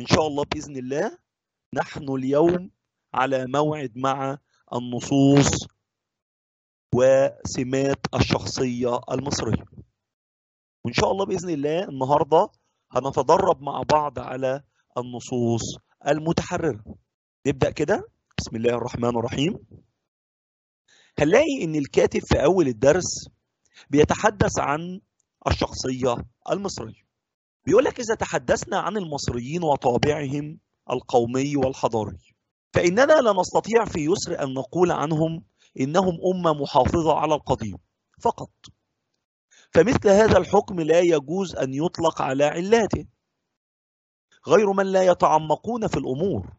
إن شاء الله بإذن الله نحن اليوم على موعد مع النصوص وسمات الشخصية المصرية وإن شاء الله بإذن الله النهاردة هنتدرب مع بعض على النصوص المتحررة نبدأ كده بسم الله الرحمن الرحيم هنلاقي إن الكاتب في أول الدرس بيتحدث عن الشخصية المصرية بيقول لك إذا تحدثنا عن المصريين وطابعهم القومي والحضاري فإننا لا نستطيع في يسر أن نقول عنهم إنهم أمة محافظة على القديم فقط فمثل هذا الحكم لا يجوز أن يطلق على علاته غير من لا يتعمقون في الأمور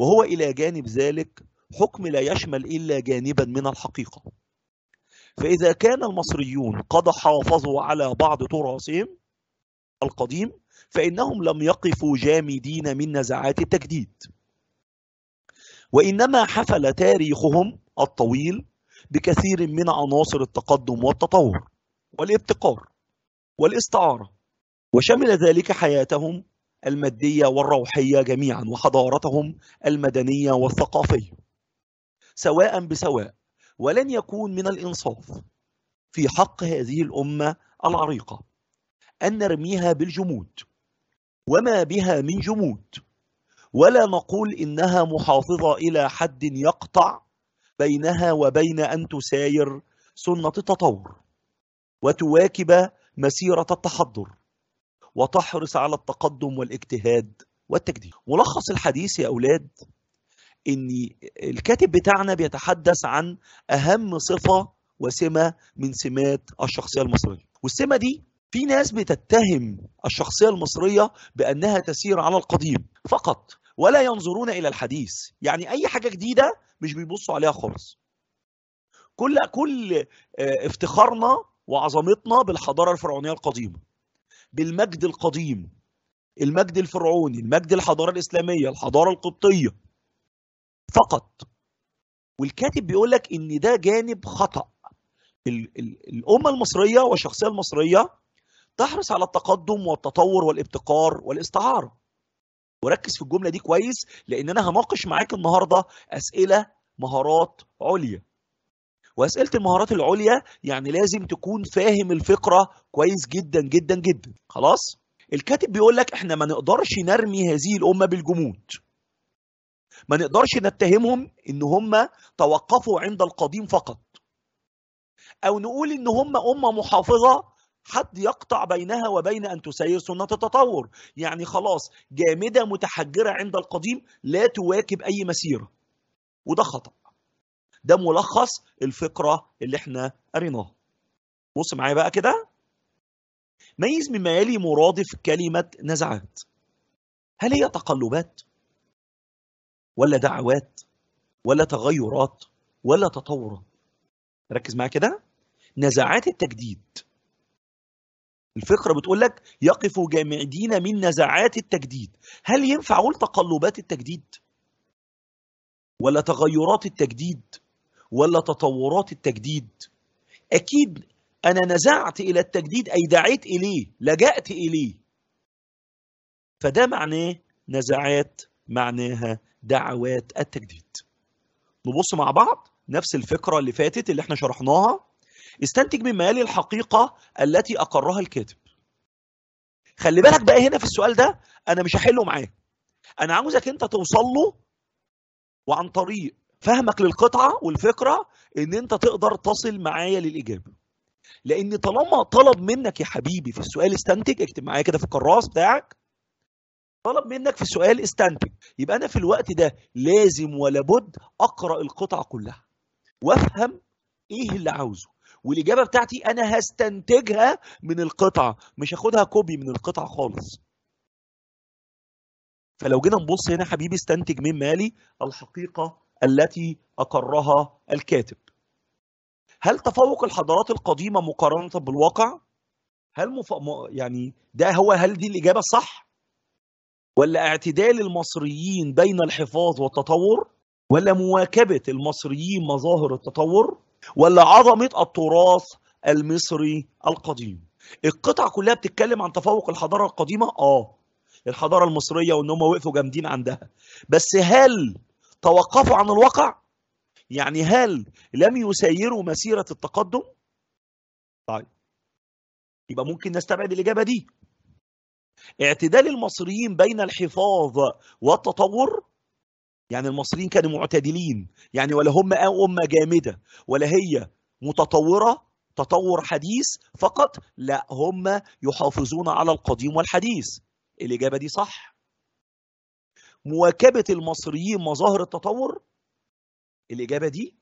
وهو إلى جانب ذلك حكم لا يشمل إلا جانبا من الحقيقة فإذا كان المصريون قد حافظوا على بعض تراثهم القديم فإنهم لم يقفوا جامدين من نزعات التجديد وإنما حفل تاريخهم الطويل بكثير من عناصر التقدم والتطور والابتكار والاستعارة وشمل ذلك حياتهم المادية والروحية جميعا وحضارتهم المدنية والثقافية سواء بسواء ولن يكون من الإنصاف في حق هذه الأمة العريقة أن نرميها بالجمود وما بها من جمود ولا نقول إنها محافظة إلى حد يقطع بينها وبين أن تساير سنة التطور وتواكب مسيرة التحضر وتحرص على التقدم والاجتهاد والتجديد ملخص الحديث يا أولاد إن الكاتب بتاعنا بيتحدث عن أهم صفة وسمة من سمات الشخصية المصرية والسمة دي في ناس بتتهم الشخصية المصرية بأنها تسير على القديم فقط ولا ينظرون إلى الحديث يعني أي حاجة جديدة مش بيبصوا عليها خالص كل كل آه، افتخارنا وعظمتنا بالحضارة الفرعونية القديمة بالمجد القديم المجد الفرعوني المجد الحضارة الإسلامية الحضارة القبطية فقط والكاتب بيقول لك ان ده جانب خطأ الأمة المصرية والشخصية المصرية تحرص على التقدم والتطور والابتكار والاستعارة وركز في الجملة دي كويس لأن أنا هناقش معاك النهاردة أسئلة مهارات عليا وأسئلة المهارات العليا يعني لازم تكون فاهم الفقرة كويس جدا جدا جدا خلاص الكاتب بيقول لك احنا ما نقدرش نرمي هذه الأمة بالجمود ما نقدرش نتهمهم ان هم توقفوا عند القديم فقط او نقول ان هم امه محافظه حد يقطع بينها وبين أن تسير سنة التطور يعني خلاص جامدة متحجرة عند القديم لا تواكب أي مسيرة وده خطأ ده ملخص الفقرة اللي احنا قريناها بص معايا بقى كده ميز مما يلي مرادف كلمة نزعات هل هي تقلبات ولا دعوات ولا تغيرات ولا تطورات ركز معايا كده نزعات التجديد الفقرة بتقول لك يقف جامدين من نزعات التجديد هل ينفع أقول تقلبات التجديد ولا تغيرات التجديد ولا تطورات التجديد أكيد أنا نزعت إلى التجديد أي دعيت إليه لجأت إليه فده معناه نزعات معناها دعوات التجديد نبص مع بعض نفس الفكرة اللي فاتت اللي احنا شرحناها استنتج مما يلي الحقيقة التي أقرها الكاتب خلي بالك بقى هنا في السؤال ده أنا مش هحله معاه أنا عاوزك أنت توصل له وعن طريق فهمك للقطعة والفكرة إن أنت تقدر تصل معايا للإجابة لأن طالما طلب منك يا حبيبي في السؤال استنتج اكتب معايا كده في الكراس بتاعك طلب منك في السؤال استنتج يبقى أنا في الوقت ده لازم ولا بد أقرأ القطعة كلها وأفهم إيه اللي عاوزه والاجابه بتاعتي انا هستنتجها من القطعه مش هاخدها كوبي من القطعه خالص فلو جينا نبص هنا حبيبي استنتج من مالي الحقيقه التي اقرها الكاتب هل تفوق الحضارات القديمه مقارنه بالواقع هل مف... يعني ده هو هل دي الاجابه الصح ولا اعتدال المصريين بين الحفاظ والتطور ولا مواكبه المصريين مظاهر التطور ولا عظمة التراث المصري القديم القطع كلها بتتكلم عن تفوق الحضارة القديمة اه الحضارة المصرية وان هم وقفوا جامدين عندها بس هل توقفوا عن الواقع يعني هل لم يسيروا مسيرة التقدم طيب يبقى ممكن نستبعد الإجابة دي اعتدال المصريين بين الحفاظ والتطور يعني المصريين كانوا معتدلين يعني ولا هم أمة جامدة ولا هي متطورة تطور حديث فقط لا هم يحافظون على القديم والحديث الإجابة دي صح مواكبة المصريين مظاهر التطور الإجابة دي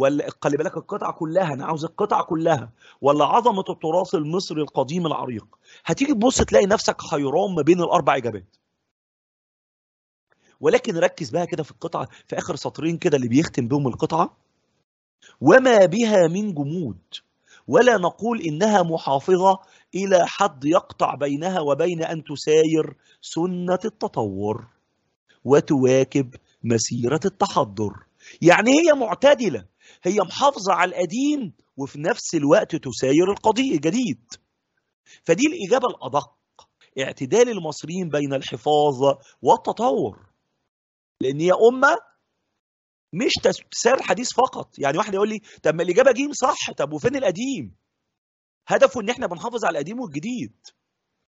ولا خلي بالك القطعة كلها أنا عاوز القطعة كلها ولا عظمة التراث المصري القديم العريق هتيجي تبص تلاقي نفسك حيران ما بين الأربع إجابات ولكن ركز بقى كده في القطعه في اخر سطرين كده اللي بيختم بهم القطعه وما بها من جمود ولا نقول انها محافظه الى حد يقطع بينها وبين ان تساير سنه التطور وتواكب مسيره التحضر يعني هي معتدله هي محافظه على القديم وفي نفس الوقت تساير القضية الجديد فدي الإجابة الأدق اعتدال المصريين بين الحفاظ والتطور لان هي امه مش تسار حديث فقط يعني واحد يقول لي طب ما الاجابه جيم صح طب وفين القديم هدفه ان احنا بنحافظ على القديم والجديد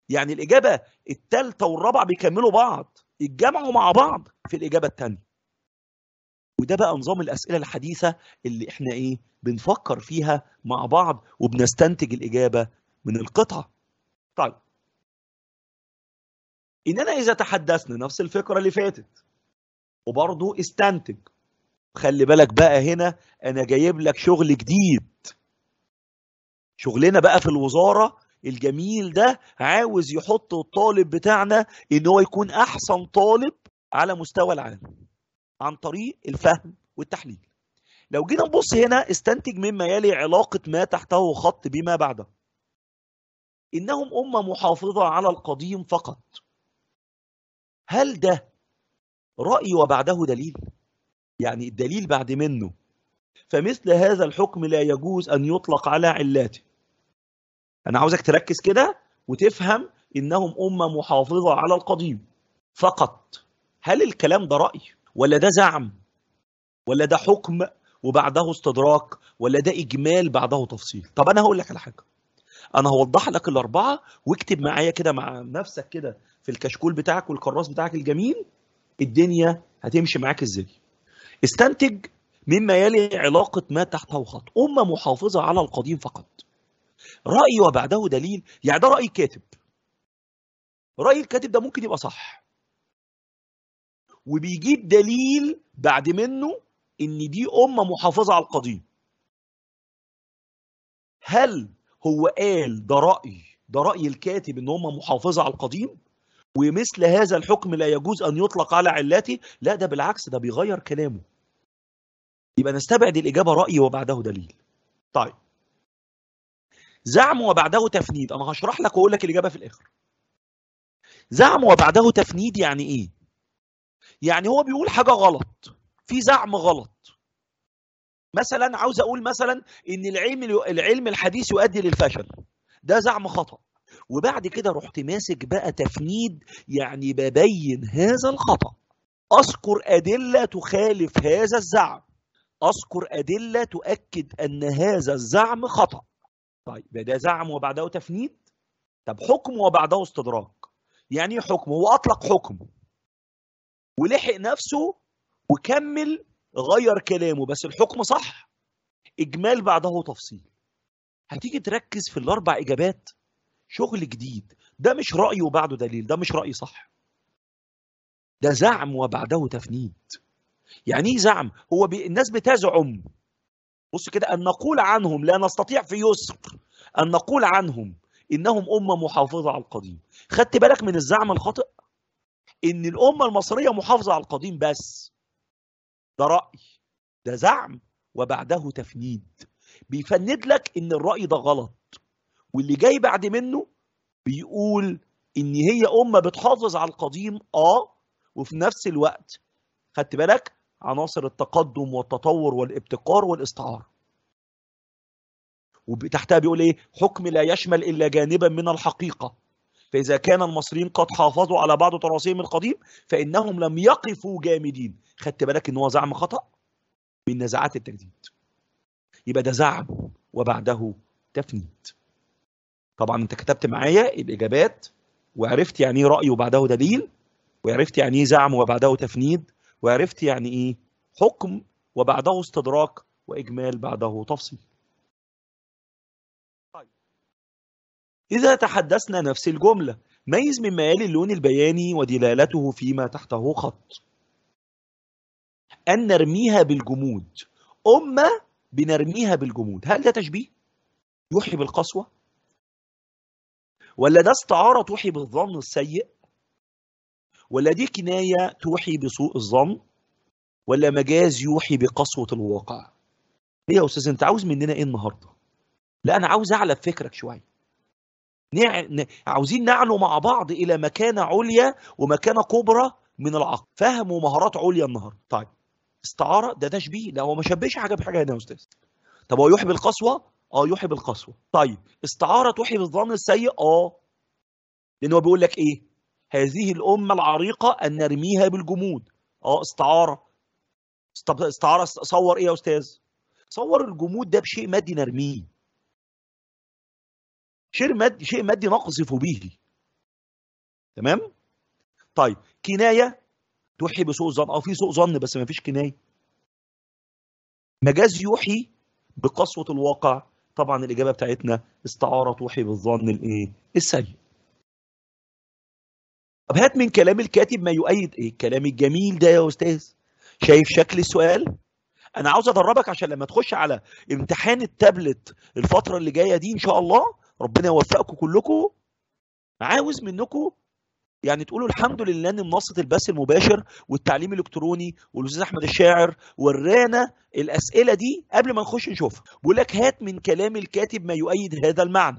يعني الاجابه الثالثه والرابعه بيكملوا بعض يتجمعوا مع بعض في الاجابه الثانيه وده بقى نظام الاسئله الحديثه اللي احنا ايه بنفكر فيها مع بعض وبنستنتج الاجابه من القطعه طيب اننا اذا تحدثنا نفس الفكره اللي فاتت وبرضه استنتج خلي بالك بقى هنا انا جايب لك شغل جديد شغلنا بقى في الوزاره الجميل ده عاوز يحط الطالب بتاعنا ان هو يكون احسن طالب على مستوى العالم عن طريق الفهم والتحليل لو جينا نبص هنا استنتج مما يلي علاقة ما تحته خط بما بعده إنهم أمة محافظة على القديم فقط هل ده رأي وبعده دليل يعني الدليل بعد منه فمثل هذا الحكم لا يجوز أن يطلق على علاته أنا عاوزك تركز كده وتفهم إنهم أمة محافظة على القديم فقط هل الكلام ده رأي ولا ده زعم ولا ده حكم وبعده استدراك ولا ده إجمال بعده تفصيل طب أنا هقول لك على حاجة أنا هوضح لك الأربعة واكتب معايا كده مع نفسك كده في الكشكول بتاعك والكراس بتاعك الجميل الدنيا هتمشي معاك ازاي استنتج مما يلي علاقة ما تحته خط أمة محافظة على القديم فقط رأي وبعده دليل يعني ده رأي كاتب رأي الكاتب ده ممكن يبقى صح وبيجيب دليل بعد منه ان دي امه محافظه على القديم هل هو قال ده راي ده راي الكاتب ان امه محافظه على القديم ومثل هذا الحكم لا يجوز أن يطلق على علاته لا ده بالعكس ده بيغير كلامه يبقى نستبعد الإجابة رأي وبعده دليل طيب زعم وبعده تفنيد أنا هشرح لك وأقول لك الإجابة في الآخر زعم وبعده تفنيد يعني إيه؟ يعني هو بيقول حاجة غلط في زعم غلط مثلا عاوز أقول مثلا إن العلم العلم الحديث يؤدي للفشل ده زعم خطأ وبعد كده رحت ماسك بقى تفنيد يعني ببين هذا الخطأ أذكر أدلة تخالف هذا الزعم أذكر أدلة تؤكد أن هذا الزعم خطأ طيب ده زعم وبعده تفنيد طب حكم وبعده استدراك يعني حكم هو أطلق حكم ولحق نفسه وكمل غير كلامه بس الحكم صح إجمال بعده تفصيل هتيجي تركز في الأربع إجابات شغل جديد ده مش رأي وبعده دليل ده مش رأي صح ده زعم وبعده تفنيد يعني ايه زعم هو بي... الناس بتزعم بص كده أن نقول عنهم لا نستطيع في يسر أن نقول عنهم إنهم أمة محافظة على القديم خدت بالك من الزعم الخاطئ إن الأمة المصرية محافظة على القديم بس ده رأي ده زعم وبعده تفنيد بيفند لك إن الرأي ده غلط واللي جاي بعد منه بيقول ان هي امه بتحافظ على القديم اه وفي نفس الوقت خدت بالك عناصر التقدم والتطور والابتكار والاستعاره وتحتها بيقول ايه حكم لا يشمل الا جانبا من الحقيقه فاذا كان المصريين قد حافظوا على بعض تراثهم القديم فانهم لم يقفوا جامدين خدت بالك ان هو زعم خطا من نزعات التجديد يبقى ده زعم وبعده تفنيد طبعا انت كتبت معايا الاجابات وعرفت يعني ايه راي وبعده دليل وعرفت يعني ايه زعم وبعده تفنيد وعرفت يعني ايه حكم وبعده استدراك واجمال بعده تفصيل طيب. اذا تحدثنا نفس الجمله ميز من يلي اللون البياني ودلالته فيما تحته خط ان نرميها بالجمود أمة بنرميها بالجمود هل ده تشبيه يوحي بالقسوه ولا ده استعارة توحي بالظن السيء ولا دي كناية توحي بسوء الظن ولا مجاز يوحي بقسوة الواقع ليه يا أستاذ أنت عاوز مننا إيه النهاردة لا أنا عاوز أعلى فكرك شوية نع... عاوزين نعلو مع بعض إلى مكانة عليا ومكانة كبرى من العقل فهم ومهارات عليا النهاردة طيب استعارة ده تشبيه لا هو ما شبهش حاجة بحاجة هنا يا أستاذ طب هو يوحي بالقسوة اه يوحي بالقسوه طيب استعاره توحي بالظن السيء اه لان هو بيقول لك ايه هذه الامه العريقه ان نرميها بالجمود اه استعاره طب استعاره صور ايه يا استاذ صور الجمود ده بشيء مادي نرميه شيء مادي شيء مادي نقذف به تمام طيب كنايه توحي بسوء ظن او آه، في سوء ظن بس ما فيش كنايه مجاز يوحي بقسوه الواقع طبعا الاجابه بتاعتنا استعاره توحي بالظن الايه السيء طب هات من كلام الكاتب ما يؤيد ايه الكلام الجميل ده يا استاذ شايف شكل السؤال انا عاوز ادربك عشان لما تخش على امتحان التابلت الفتره اللي جايه دي ان شاء الله ربنا يوفقكم كلكم عاوز منكم يعني تقولوا الحمد لله ان منصه البث المباشر والتعليم الالكتروني والاستاذ احمد الشاعر ورانا الاسئله دي قبل ما نخش نشوفها بيقول لك هات من كلام الكاتب ما يؤيد هذا المعنى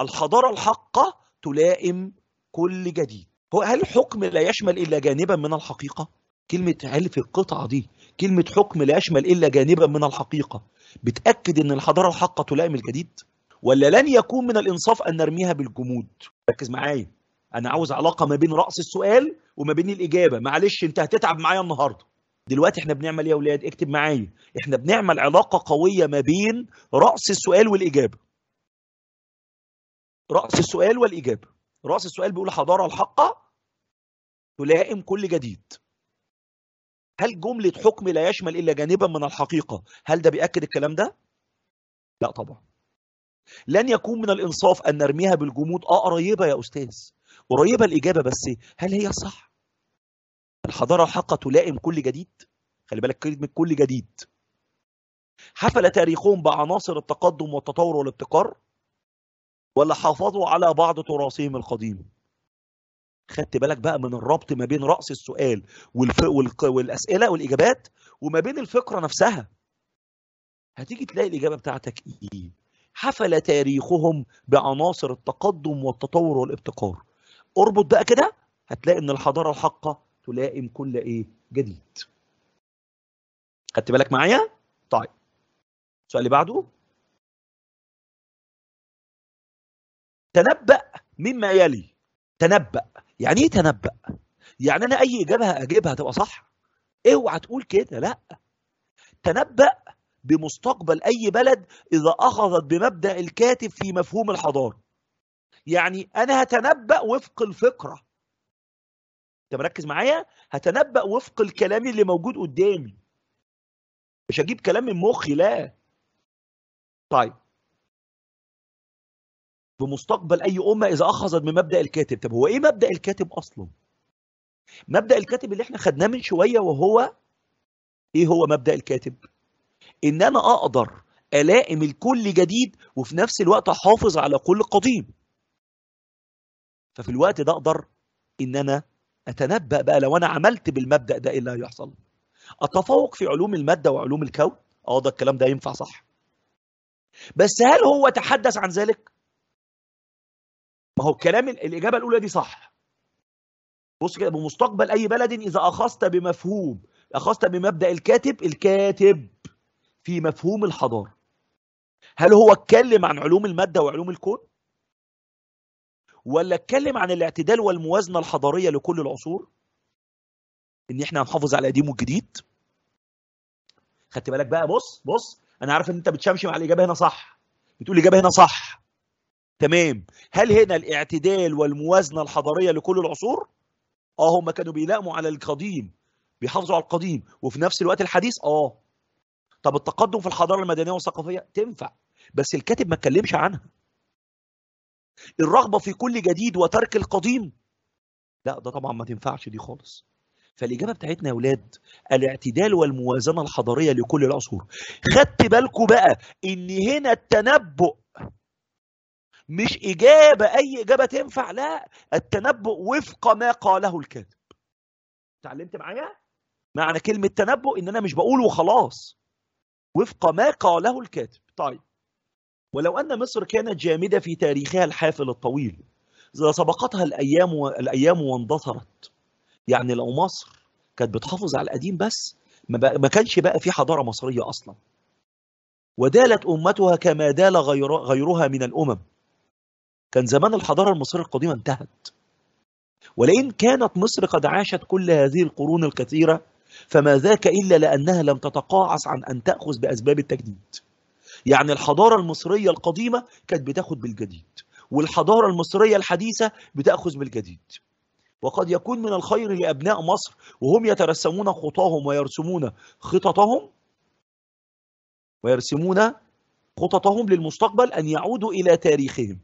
الحضاره الحقه تلائم كل جديد هو هل الحكم لا يشمل الا جانبا من الحقيقه كلمه هل في القطعه دي كلمه حكم لا يشمل الا جانبا من الحقيقه بتاكد ان الحضاره الحقه تلائم الجديد ولا لن يكون من الانصاف ان نرميها بالجمود ركز معايا انا عاوز علاقه ما بين راس السؤال وما بين الاجابه معلش انت هتتعب معايا النهارده دلوقتي احنا بنعمل ايه يا اولاد اكتب معايا احنا بنعمل علاقه قويه ما بين راس السؤال والاجابه راس السؤال والاجابه راس السؤال بيقول الحضاره الحقه تلائم كل جديد هل جملة حكم لا يشمل إلا جانبا من الحقيقة هل ده بيأكد الكلام ده؟ لا طبعا لن يكون من الإنصاف أن نرميها بالجمود آه قريبة يا أستاذ قريبة الإجابة بس هل هي صح؟ الحضارة حق تلائم كل جديد خلي بالك كلمة كل جديد حفل تاريخهم بعناصر التقدم والتطور والابتكار ولا حافظوا على بعض تراثهم القديم خدت بالك بقى من الربط ما بين رأس السؤال والف... والق... والأسئلة والإجابات وما بين الفكرة نفسها هتيجي تلاقي الإجابة بتاعتك إيه حفل تاريخهم بعناصر التقدم والتطور والابتكار اربط بقى كده هتلاقي ان الحضاره الحقه تلائم كل ايه جديد خدت بالك معايا طيب السؤال اللي بعده تنبأ مما يلي تنبأ يعني ايه تنبأ يعني انا اي اجابه هجيبها تبقى صح اوعى تقول كده لا تنبأ بمستقبل اي بلد اذا اخذت بمبدأ الكاتب في مفهوم الحضاره يعني انا هتنبأ وفق الفكره انت مركز معايا هتنبأ وفق الكلام اللي موجود قدامي مش هجيب كلام من مخي لا طيب بمستقبل اي امه اذا اخذت بمبدا الكاتب طب هو ايه مبدا الكاتب اصلا مبدا الكاتب اللي احنا خدناه من شويه وهو ايه هو مبدا الكاتب ان انا اقدر الائم الكل جديد وفي نفس الوقت احافظ على كل قديم ففي الوقت ده اقدر ان انا اتنبأ بقى لو انا عملت بالمبدأ ده ايه اللي هيحصل التفوق في علوم المادة وعلوم الكون اه ده الكلام ده ينفع صح بس هل هو تحدث عن ذلك ما هو الكلام الإجابة الأولى دي صح بص كده بمستقبل أي بلد إذا أخذت بمفهوم أخذت بمبدأ الكاتب الكاتب في مفهوم الحضارة هل هو اتكلم عن علوم المادة وعلوم الكون ولا اتكلم عن الاعتدال والموازنه الحضاريه لكل العصور ان احنا هنحافظ على القديم والجديد خدت بالك بقى بص بص انا عارف ان انت بتشمشم على الاجابه هنا صح بتقول الاجابه هنا صح تمام هل هنا الاعتدال والموازنه الحضاريه لكل العصور اه هم كانوا بيلائموا على القديم بيحافظوا على القديم وفي نفس الوقت الحديث اه طب التقدم في الحضاره المدنيه والثقافيه تنفع بس الكاتب ما اتكلمش عنها الرغبه في كل جديد وترك القديم لا ده طبعا ما تنفعش دي خالص فالاجابه بتاعتنا يا اولاد الاعتدال والموازنه الحضاريه لكل العصور خدت بالكم بقى ان هنا التنبؤ مش اجابه اي اجابه تنفع لا التنبؤ وفق ما قاله الكاتب اتعلمت معايا معنى كلمه تنبؤ ان انا مش بقول وخلاص وفق ما قاله الكاتب طيب ولو أن مصر كانت جامدة في تاريخها الحافل الطويل لسبقتها الأيام و... الأيام واندثرت يعني لو مصر كانت بتحافظ على القديم بس ما, بقى... ما كانش بقى في حضارة مصرية أصلا ودالت أمتها كما دال غير... غيرها من الأمم كان زمان الحضارة المصرية القديمة انتهت ولئن كانت مصر قد عاشت كل هذه القرون الكثيرة فما ذاك إلا لأنها لم تتقاعس عن أن تأخذ بأسباب التجديد يعني الحضارة المصرية القديمة كانت بتاخد بالجديد والحضارة المصرية الحديثة بتأخذ بالجديد وقد يكون من الخير لأبناء مصر وهم يترسمون خطاهم ويرسمون خططهم ويرسمون خططهم للمستقبل أن يعودوا إلى تاريخهم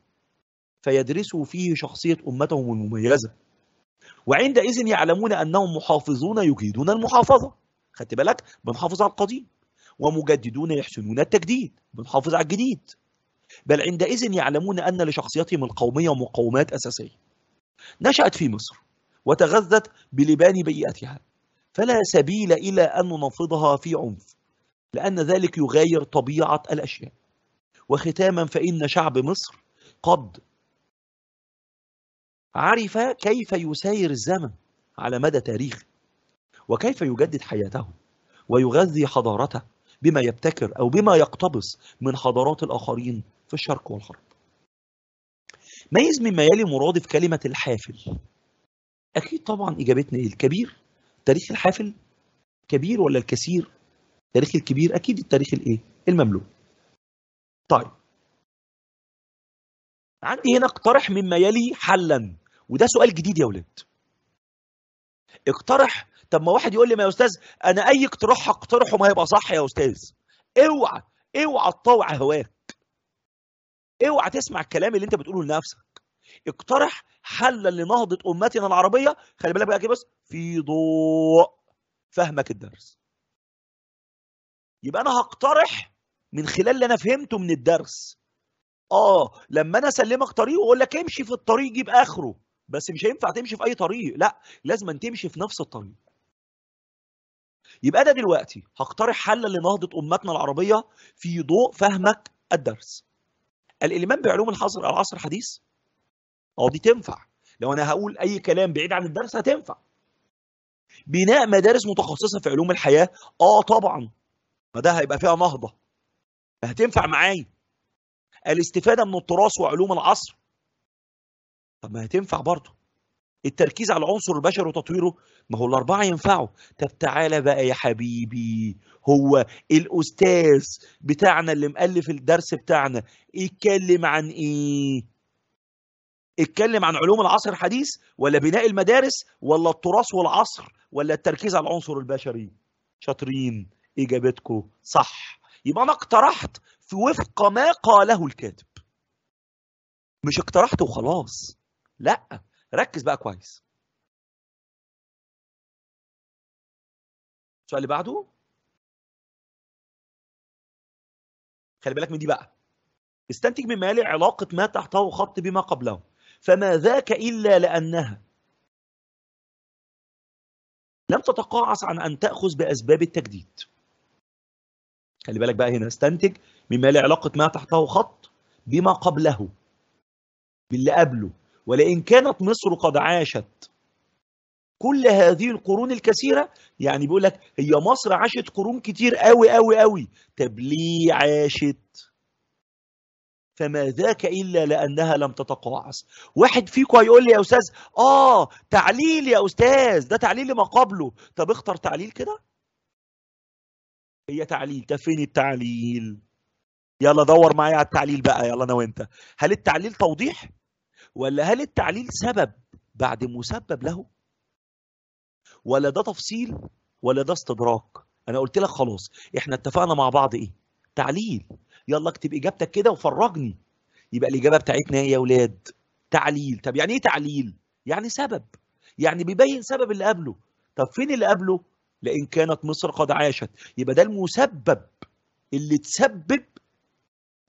فيدرسوا فيه شخصية أمتهم المميزة وعندئذ يعلمون أنهم محافظون يجيدون المحافظة خدت بالك بنحافظ على القديم ومجددون يحسنون التجديد بنحافظ على الجديد بل عندئذ يعلمون أن لشخصيتهم القومية مقومات أساسية نشأت في مصر وتغذت بلبان بيئتها فلا سبيل إلى أن ننفضها في عنف لأن ذلك يغاير طبيعة الأشياء وختاما فإن شعب مصر قد عرف كيف يساير الزمن على مدى تاريخه وكيف يجدد حياته ويغذي حضارته بما يبتكر أو بما يقتبس من حضارات الآخرين في الشرق والغرب ميز مما يلي مرادف كلمة الحافل أكيد طبعا إجابتنا إيه الكبير تاريخ الحافل كبير ولا الكثير تاريخ الكبير أكيد التاريخ الإيه المملوك طيب عندي هنا اقترح مما يلي حلا وده سؤال جديد يا ولاد اقترح طب ما واحد يقول لي ما يا استاذ انا اي اقتراح هقترحه ما هيبقى صح يا استاذ اوعى اوعى تطوع هواك اوعى تسمع الكلام اللي انت بتقوله لنفسك اقترح حلا لنهضه امتنا العربيه خلي بالك بقى كده بس في ضوء فهمك الدرس يبقى انا هقترح من خلال اللي انا فهمته من الدرس اه لما انا اسلمك طريق واقول لك امشي في الطريق جيب اخره بس مش هينفع تمشي في اي طريق لا لازم تمشي في نفس الطريق يبقى انا دلوقتي هقترح حل لنهضه امتنا العربيه في ضوء فهمك الدرس الايمان بعلوم الحظر العصر الحديث اه دي تنفع لو انا هقول اي كلام بعيد عن الدرس هتنفع بناء مدارس متخصصه في علوم الحياه اه طبعا ما ده هيبقى فيها نهضه هتنفع معايا الاستفاده من التراث وعلوم العصر طب ما هتنفع برضه التركيز على عنصر البشر وتطويره ما هو الاربعه ينفعوا طب تعالى بقى يا حبيبي هو الاستاذ بتاعنا اللي مؤلف الدرس بتاعنا يتكلم عن ايه اتكلم عن علوم العصر الحديث ولا بناء المدارس ولا التراث والعصر ولا التركيز على العنصر البشري شاطرين اجابتكم صح يبقى انا اقترحت في وفق ما قاله الكاتب مش اقترحت وخلاص لا ركز بقى كويس السؤال اللي بعده خلي بالك من دي بقى استنتج من يلي علاقة ما تحته خط بما قبله فما ذاك إلا لأنها لم تتقاعس عن أن تأخذ بأسباب التجديد خلي بالك بقى هنا استنتج من يلي علاقة ما تحته خط بما قبله باللي قبله ولئن كانت مصر قد عاشت كل هذه القرون الكثيرة يعني بيقول لك هي مصر عاشت قرون كتير قوي قوي قوي طب ليه عاشت فما ذاك إلا لأنها لم تتقاعس واحد فيكم هيقول لي يا أستاذ آه تعليل يا أستاذ ده تعليل ما قبله طب اختر تعليل كده هي تعليل ده فين التعليل يلا دور معايا على التعليل بقى يلا انا وانت هل التعليل توضيح ولا هل التعليل سبب بعد مسبب له ولا ده تفصيل ولا ده استدراك انا قلت لك خلاص احنا اتفقنا مع بعض ايه تعليل يلا اكتب اجابتك كده وفرجني يبقى الاجابه بتاعتنا ايه يا اولاد تعليل طب يعني ايه تعليل يعني سبب يعني بيبين سبب اللي قبله طب فين اللي قبله لان كانت مصر قد عاشت يبقى ده المسبب اللي تسبب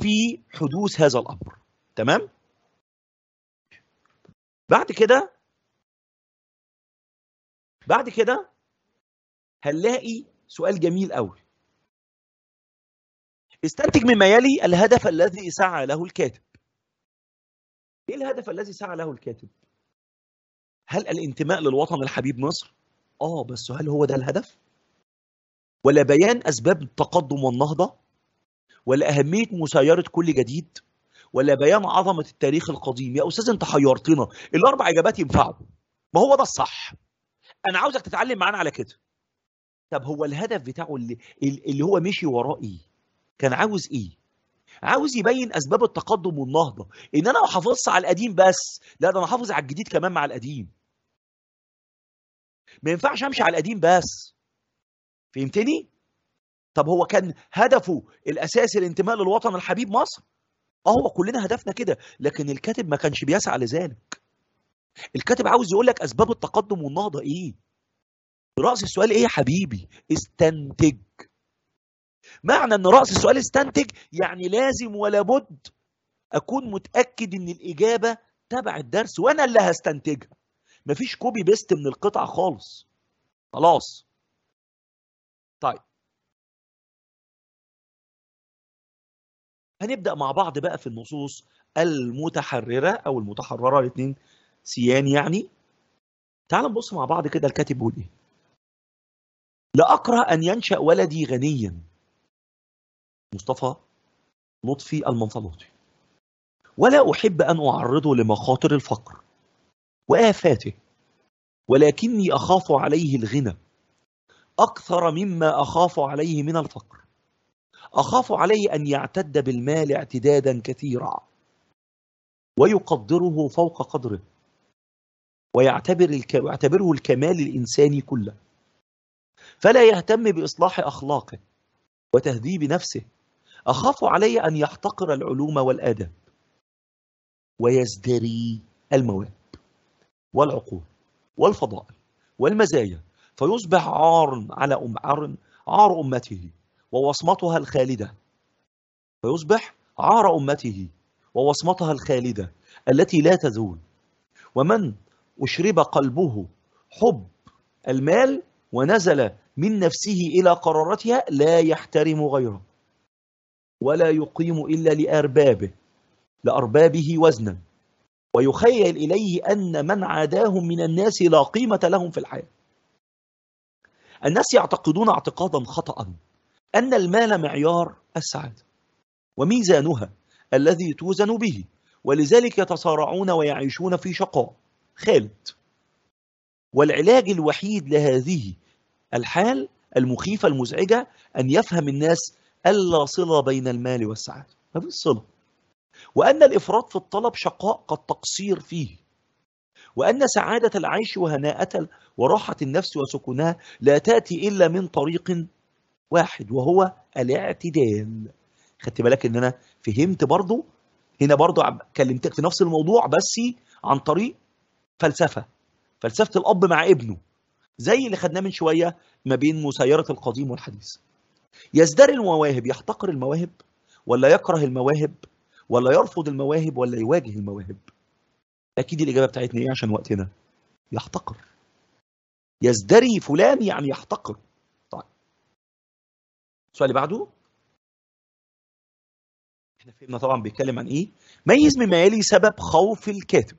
في حدوث هذا الامر تمام بعد كده بعد كده هنلاقي سؤال جميل قوي استنتج مما يلي الهدف الذي سعى له الكاتب ايه الهدف الذي سعى له الكاتب هل الانتماء للوطن الحبيب مصر اه بس هل هو ده الهدف ولا بيان اسباب التقدم والنهضه ولا اهميه مسايره كل جديد ولا بيان عظمه التاريخ القديم يا استاذ انت حيرتنا الاربع اجابات ينفعوا ما هو ده الصح انا عاوزك تتعلم معانا على كده طب هو الهدف بتاعه اللي, اللي هو مشي وراه ايه كان عاوز ايه عاوز يبين اسباب التقدم والنهضه ان انا ما حافظش على القديم بس لا ده انا حافظ على الجديد كمان مع القديم ما ينفعش امشي على القديم بس فهمتني طب هو كان هدفه الاساسي الانتماء للوطن الحبيب مصر اهو هو كلنا هدفنا كده لكن الكاتب ما كانش بيسعى لذلك الكاتب عاوز يقول لك اسباب التقدم والنهضه ايه راس السؤال ايه يا حبيبي استنتج معنى ان راس السؤال استنتج يعني لازم ولا بد اكون متاكد ان الاجابه تبع الدرس وانا اللي هستنتجها مفيش كوبي بيست من القطعه خالص خلاص طيب هنبدا مع بعض بقى في النصوص المتحرره او المتحرره الاثنين سيان يعني تعال نبص مع بعض كده الكاتب بيقول ايه اكره ان ينشا ولدي غنيا مصطفى لطفي المنفلوطي ولا احب ان اعرضه لمخاطر الفقر وافاته ولكني اخاف عليه الغنى اكثر مما اخاف عليه من الفقر أخاف عليه أن يعتد بالمال اعتدادا كثيرا ويقدره فوق قدره ويعتبر الك... ويعتبره الكمال الإنساني كله فلا يهتم بإصلاح أخلاقه وتهذيب نفسه أخاف علي أن يحتقر العلوم والآداب ويزدري المواد والعقول والفضائل والمزايا فيصبح عار على أم عار, عار أمته ووصمتها الخالدة فيصبح عار أمته ووصمتها الخالدة التي لا تزول ومن أشرب قلبه حب المال ونزل من نفسه إلى قرارتها لا يحترم غيره ولا يقيم إلا لأربابه لأربابه وزنا ويخيل إليه أن من عاداهم من الناس لا قيمة لهم في الحياة الناس يعتقدون اعتقادا خطأ أن المال معيار السعادة وميزانها الذي توزن به ولذلك يتصارعون ويعيشون في شقاء خالد والعلاج الوحيد لهذه الحال المخيفة المزعجة أن يفهم الناس ألا صلة بين المال والسعادة ما في صلة وأن الإفراط في الطلب شقاء قد تقصير فيه وأن سعادة العيش وهناءة وراحة النفس وسكونها لا تأتي إلا من طريق واحد وهو الاعتدال خدت بالك ان انا فهمت برضو هنا برضو كلمتك في نفس الموضوع بس عن طريق فلسفه فلسفه الاب مع ابنه زي اللي خدناه من شويه ما بين مسيره القديم والحديث يزدر المواهب يحتقر المواهب ولا يكره المواهب ولا يرفض المواهب ولا يواجه المواهب اكيد الاجابه بتاعتنا ايه عشان وقتنا يحتقر يزدري فلان يعني يحتقر السؤال اللي بعده احنا فهمنا طبعا بيتكلم عن ايه ميز مما يلي سبب خوف الكاتب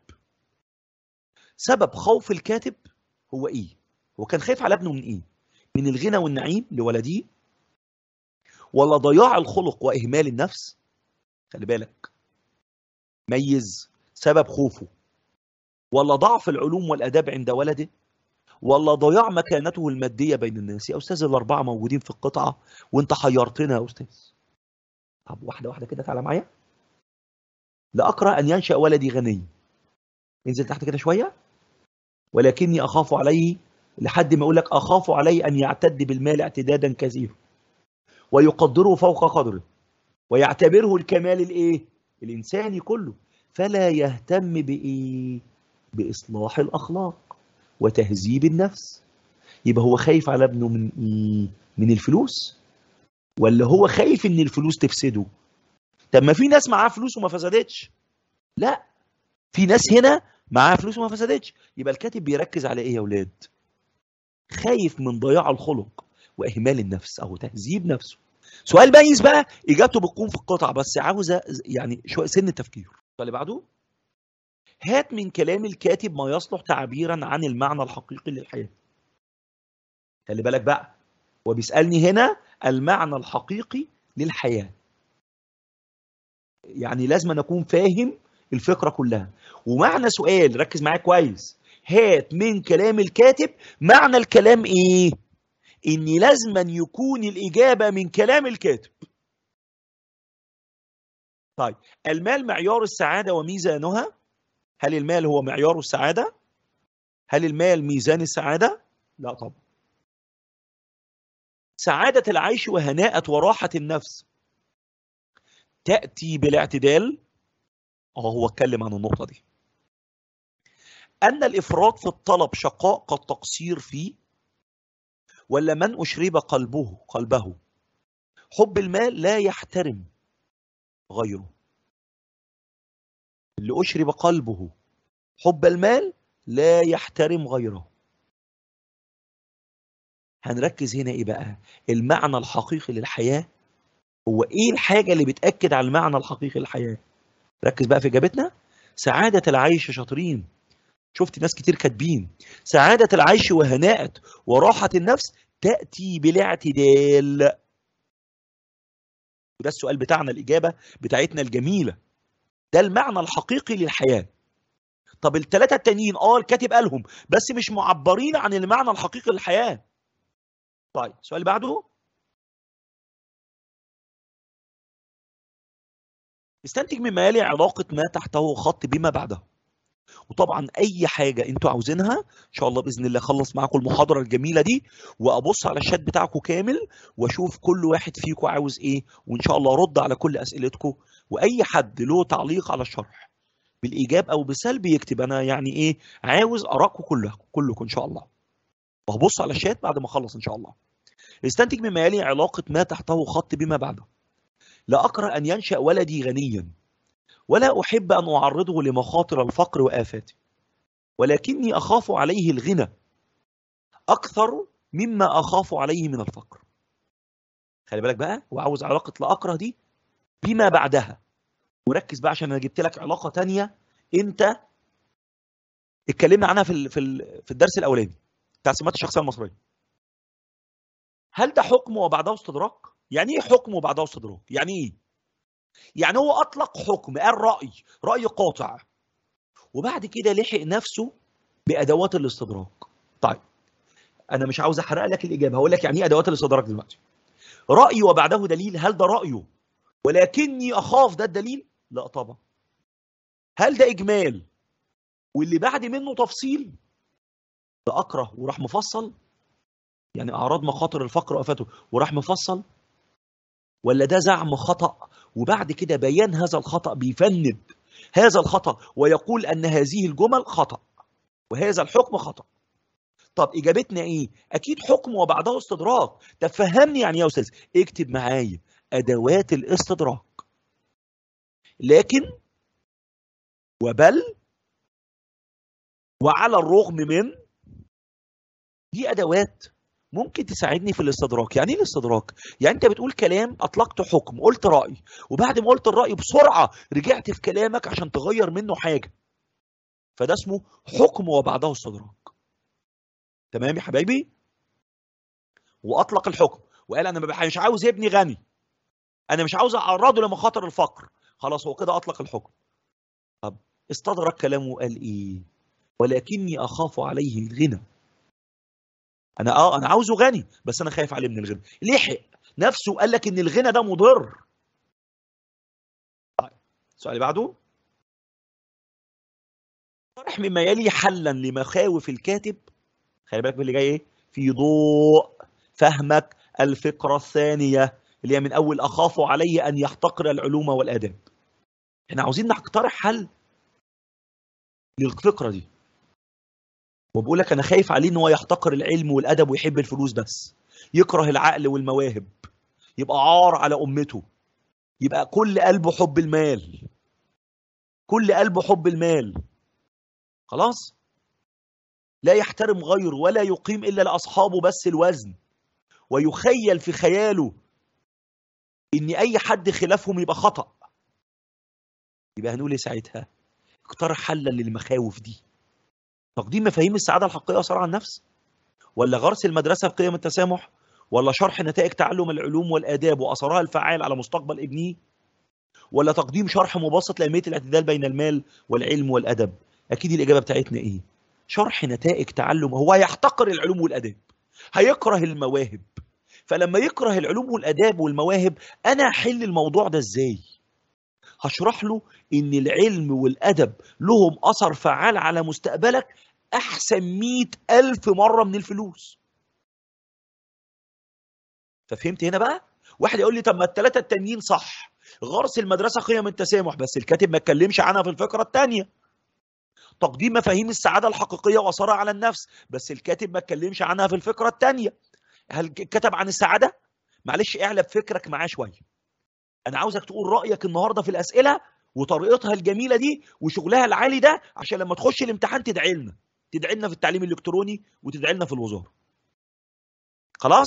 سبب خوف الكاتب هو ايه هو كان خايف على ابنه من ايه من الغنى والنعيم لولديه ولا ضياع الخلق واهمال النفس خلي بالك ميز سبب خوفه ولا ضعف العلوم والاداب عند ولده ولا ضياع مكانته الماديه بين الناس يا استاذ الاربعه موجودين في القطعه وانت حيرتنا يا استاذ طب واحده واحده كده تعالى معايا لا اكره ان ينشا ولدي غني انزل تحت كده شويه ولكني اخاف عليه لحد ما اقول لك اخاف عليه ان يعتد بالمال اعتدادا كثيرا ويقدره فوق قدره ويعتبره الكمال الايه الانساني كله فلا يهتم بايه باصلاح الاخلاق وتهذيب النفس يبقى هو خايف على ابنه من من الفلوس ولا هو خايف ان الفلوس تفسده طب ما في ناس معاها فلوس وما فسدتش لا في ناس هنا معاها فلوس وما فسدتش يبقى الكاتب بيركز على ايه يا اولاد خايف من ضياع الخلق واهمال النفس او تهذيب نفسه سؤال بايز بقى اجابته بتكون في القطع بس عاوزه يعني شويه سن التفكير طيب، اللي بعده هات من كلام الكاتب ما يصلح تعبيرا عن المعنى الحقيقي للحياة خلي بالك بقى هو بيسألني هنا المعنى الحقيقي للحياة يعني لازم أن أكون فاهم الفكرة كلها ومعنى سؤال ركز معايا كويس هات من كلام الكاتب معنى الكلام إيه إن لازم أن يكون الإجابة من كلام الكاتب طيب المال معيار السعادة وميزانها هل المال هو معيار السعاده هل المال ميزان السعاده لا طبعا سعاده العيش وهناءه وراحه النفس تاتي بالاعتدال اه هو اتكلم عن النقطه دي ان الافراط في الطلب شقاء قد تقصير فيه ولا من اشرب قلبه قلبه حب المال لا يحترم غيره اللي أشرب قلبه حب المال لا يحترم غيره هنركز هنا ايه بقى المعنى الحقيقي للحياه هو ايه الحاجه اللي بتاكد على المعنى الحقيقي للحياه ركز بقى في اجابتنا سعاده العيش شاطرين شفت ناس كتير كاتبين سعاده العيش وهناءه وراحه النفس تاتي بالاعتدال وده السؤال بتاعنا الاجابه بتاعتنا الجميله ده المعنى الحقيقي للحياه طب الثلاثه التانيين اه الكاتب قالهم بس مش معبرين عن المعنى الحقيقي للحياه طيب السؤال اللي بعده استنتج مما يلي علاقه ما تحته خط بما بعده وطبعا اي حاجه انتوا عاوزينها ان شاء الله باذن الله اخلص معاكم المحاضره الجميله دي وابص على الشات بتاعكم كامل واشوف كل واحد فيكم عاوز ايه وان شاء الله ارد على كل اسئلتكم واي حد له تعليق على الشرح بالايجاب او بسلب يكتب انا يعني ايه عاوز ارائكم كلها كلكم ان شاء الله وهبص على الشات بعد ما اخلص ان شاء الله استنتج مما يلي علاقه ما تحته خط بما بعده لا اكره ان ينشا ولدي غنيا ولا احب ان اعرضه لمخاطر الفقر وافاته ولكني اخاف عليه الغنى اكثر مما اخاف عليه من الفقر خلي بالك بقى وعاوز علاقه لا اكره دي بما بعدها وركز بقى عشان انا جبت لك علاقه تانية انت اتكلمنا عنها في في الدرس الاولاني بتاع سمات الشخصيه المصريه هل ده حكم وبعده استدراك يعني ايه حكم وبعده استدراك يعني ايه يعني هو اطلق حكم قال راي راي قاطع وبعد كده لحق نفسه بادوات الاستدراك طيب انا مش عاوز احرق لك الاجابه هقول لك يعني ايه ادوات الاستدراك دلوقتي راي وبعده دليل هل ده رايه ولكني اخاف ده الدليل لا طبعا هل ده اجمال واللي بعد منه تفصيل ده اكره وراح مفصل يعني اعراض مخاطر الفقر وافاته وراح مفصل ولا ده زعم خطا وبعد كده بيان هذا الخطا بيفند هذا الخطا ويقول ان هذه الجمل خطا وهذا الحكم خطا طب اجابتنا ايه اكيد حكم وبعده استدراك طب فهمني يعني إيه يا استاذ اكتب معايا أدوات الاستدراك لكن وبل وعلى الرغم من دي أدوات ممكن تساعدني في الاستدراك يعني ايه الاستدراك يعني انت بتقول كلام اطلقت حكم قلت راي وبعد ما قلت الراي بسرعه رجعت في كلامك عشان تغير منه حاجه فده اسمه حكم وبعده استدراك تمام يا حبايبي واطلق الحكم وقال انا مش عاوز ابني غني انا مش عاوز اعرضه لمخاطر الفقر خلاص هو كده اطلق الحكم طب استدرك كلامه وقال ايه ولكني اخاف عليه الغنى انا اه انا عاوزه غني بس انا خايف عليه من الغنى لحق نفسه قال لك ان الغنى ده مضر طيب السؤال اللي بعده طرح مما يلي حلا لمخاوف الكاتب خلي بالك باللي جاي ايه في ضوء فهمك الفقره الثانيه اللي هي من اول اخاف علي ان يحتقر العلوم والاداب احنا عاوزين نقترح حل للفكره دي وبقول لك انا خايف عليه ان هو يحتقر العلم والادب ويحب الفلوس بس يكره العقل والمواهب يبقى عار على امته يبقى كل قلبه حب المال كل قلبه حب المال خلاص لا يحترم غيره ولا يقيم الا لاصحابه بس الوزن ويخيل في خياله ان اي حد خلافهم يبقى خطا يبقى هنقول ايه ساعتها اقترح حلا للمخاوف دي تقديم مفاهيم السعاده الحقيقيه وصراع النفس ولا غرس المدرسه بقيم التسامح ولا شرح نتائج تعلم العلوم والاداب واثرها الفعال على مستقبل ابنيه ولا تقديم شرح مبسط لاهميه الاعتدال بين المال والعلم والادب اكيد الاجابه بتاعتنا ايه شرح نتائج تعلم هو هيحتقر العلوم والاداب هيكره المواهب فلما يكره العلوم والاداب والمواهب انا احل الموضوع ده ازاي هشرح له ان العلم والادب لهم اثر فعال على مستقبلك احسن مئة الف مره من الفلوس ففهمت هنا بقى واحد يقول لي طب ما الثلاثه التانيين صح غرس المدرسه قيم التسامح بس الكاتب ما اتكلمش عنها في الفقره الثانيه تقديم مفاهيم السعاده الحقيقيه واثارها على النفس بس الكاتب ما اتكلمش عنها في الفقره الثانيه هل كتب عن السعاده معلش اعلب فكرك معاه شويه انا عاوزك تقول رايك النهارده في الاسئله وطريقتها الجميله دي وشغلها العالي ده عشان لما تخش الامتحان تدعي لنا تدعي لنا في التعليم الالكتروني وتدعي لنا في الوزاره خلاص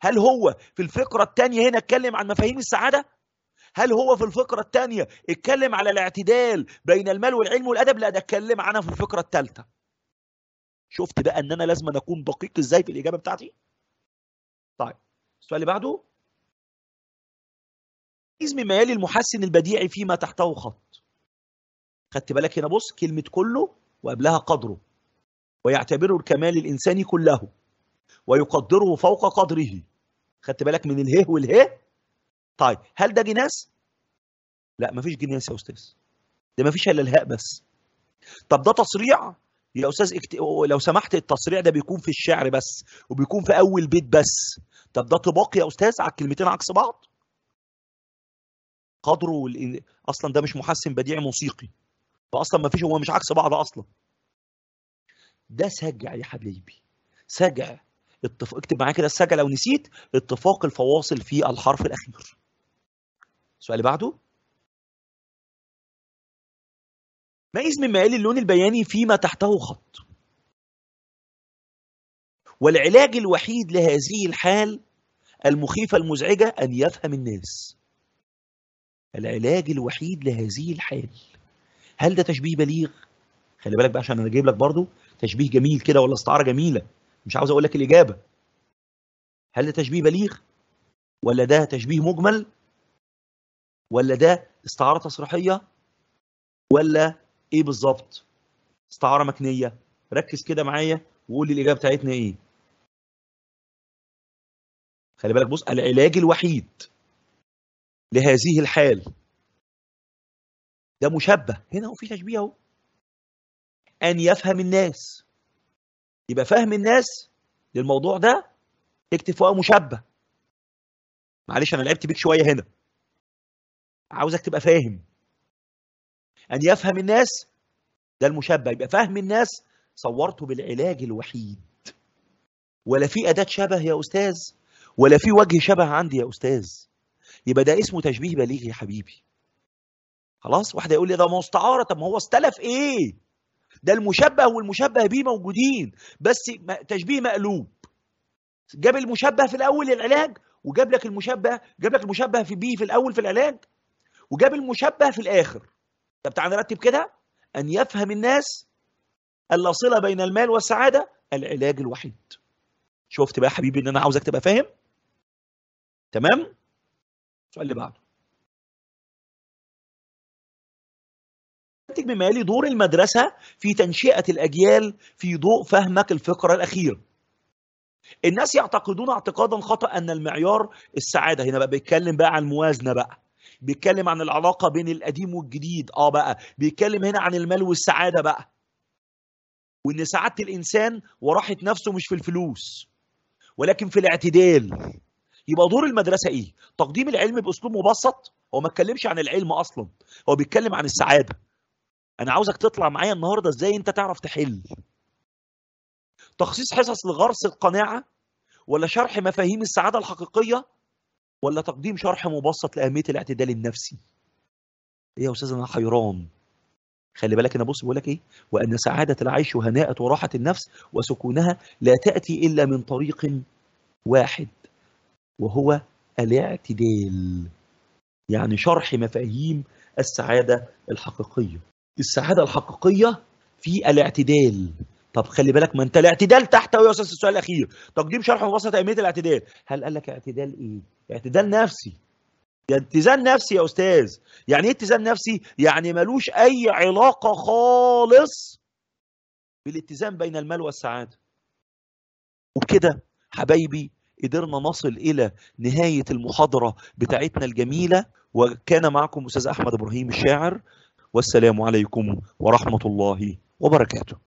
هل هو في الفقره الثانيه هنا اتكلم عن مفاهيم السعاده هل هو في الفقرة الثانية اتكلم على الاعتدال بين المال والعلم والأدب؟ لا ده اتكلم عنها في الفقرة الثالثة. شفت بقى إن أنا لازم أكون دقيق إزاي في الإجابة بتاعتي؟ طيب السؤال اللي بعده تمييز مما يلي المحسن البديعي فيما تحته خط خدت بالك هنا بص كلمة كله وقبلها قدره ويعتبره الكمال الإنساني كله ويقدره فوق قدره خدت بالك من اله واله طيب هل ده جناس لا مفيش جناس يا استاذ ده مفيش الا الهاء بس طب ده تصريع يا استاذ اكت... لو سمحت التصريع ده بيكون في الشعر بس وبيكون في اول بيت بس طب ده طباق يا استاذ على الكلمتين عكس بعض قدره والإن... اصلا ده مش محسن بديع موسيقي فاصلا ما فيش هو مش عكس بعض اصلا ده سجع يا حبيبي سجع اتفاق اكتب معايا كده السجع لو نسيت اتفاق الفواصل في الحرف الاخير السؤال اللي بعده نقيس من مقال اللون البياني فيما تحته خط والعلاج الوحيد لهذه الحال المخيفة المزعجة أن يفهم الناس العلاج الوحيد لهذه الحال هل ده تشبيه بليغ؟ خلي بالك بقى عشان انا جايب لك برضه تشبيه جميل كده ولا استعاره جميله مش عاوز اقول لك الاجابه هل ده تشبيه بليغ ولا ده تشبيه مجمل ولا ده استعاره تصريحيه ولا ايه بالظبط استعاره مكنيه ركز كده معايا وقول لي الاجابه بتاعتنا ايه خلي بالك بص العلاج الوحيد لهذه الحال ده مشبه هنا وفي تشبيه اهو ان يفهم الناس يبقى فهم الناس للموضوع ده فوقه مشبه معلش انا لعبت بيك شويه هنا عاوزك تبقى فاهم ان يفهم الناس ده المشبه يبقى فهم الناس صورته بالعلاج الوحيد ولا في أداة شبه يا أستاذ ولا في وجه شبه عندي يا أستاذ يبقى ده اسمه تشبيه بليغ يا حبيبي خلاص واحد يقول لي ده مستعارة طب ما هو استلف إيه ده المشبه والمشبه بيه موجودين بس تشبيه مقلوب جاب المشبه في الأول العلاج وجاب لك المشبه جاب لك المشبه في بيه في الأول في العلاج وجاب المشبه في الآخر طب تعالى نرتب كده أن يفهم الناس ألا صلة بين المال والسعادة العلاج الوحيد شفت بقى حبيبي ان انا عاوزك تبقى فاهم تمام السؤال اللي بعده بما يلي دور المدرسة في تنشئة الأجيال في ضوء فهمك الفقرة الأخيرة الناس يعتقدون اعتقادا خطأ أن المعيار السعادة هنا بقى بيتكلم بقى عن الموازنة بقى بيتكلم عن العلاقه بين القديم والجديد اه بقى بيتكلم هنا عن المال والسعاده بقى وان سعاده الانسان وراحه نفسه مش في الفلوس ولكن في الاعتدال يبقى دور المدرسه ايه تقديم العلم باسلوب مبسط هو ما اتكلمش عن العلم اصلا هو بيتكلم عن السعاده انا عاوزك تطلع معايا النهارده ازاي انت تعرف تحل تخصيص حصص لغرس القناعه ولا شرح مفاهيم السعاده الحقيقيه ولا تقديم شرح مبسط لأهمية الاعتدال النفسي إيه يا أستاذ أنا حيران خلي بالك أنا بص بقول لك إيه وأن سعادة العيش وهناءة وراحة النفس وسكونها لا تأتي إلا من طريق واحد وهو الاعتدال يعني شرح مفاهيم السعادة الحقيقية السعادة الحقيقية في الاعتدال طب خلي بالك ما انت الاعتدال تحت يا استاذ السؤال الاخير تقديم شرح مبسط اهميه الاعتدال هل قال لك اعتدال ايه اعتدال نفسي ده اتزان نفسي يا استاذ يعني ايه اتزان نفسي يعني ملوش اي علاقه خالص بالاتزان بين المال والسعاده وبكده حبايبي قدرنا نصل الى نهايه المحاضره بتاعتنا الجميله وكان معكم استاذ احمد ابراهيم الشاعر والسلام عليكم ورحمه الله وبركاته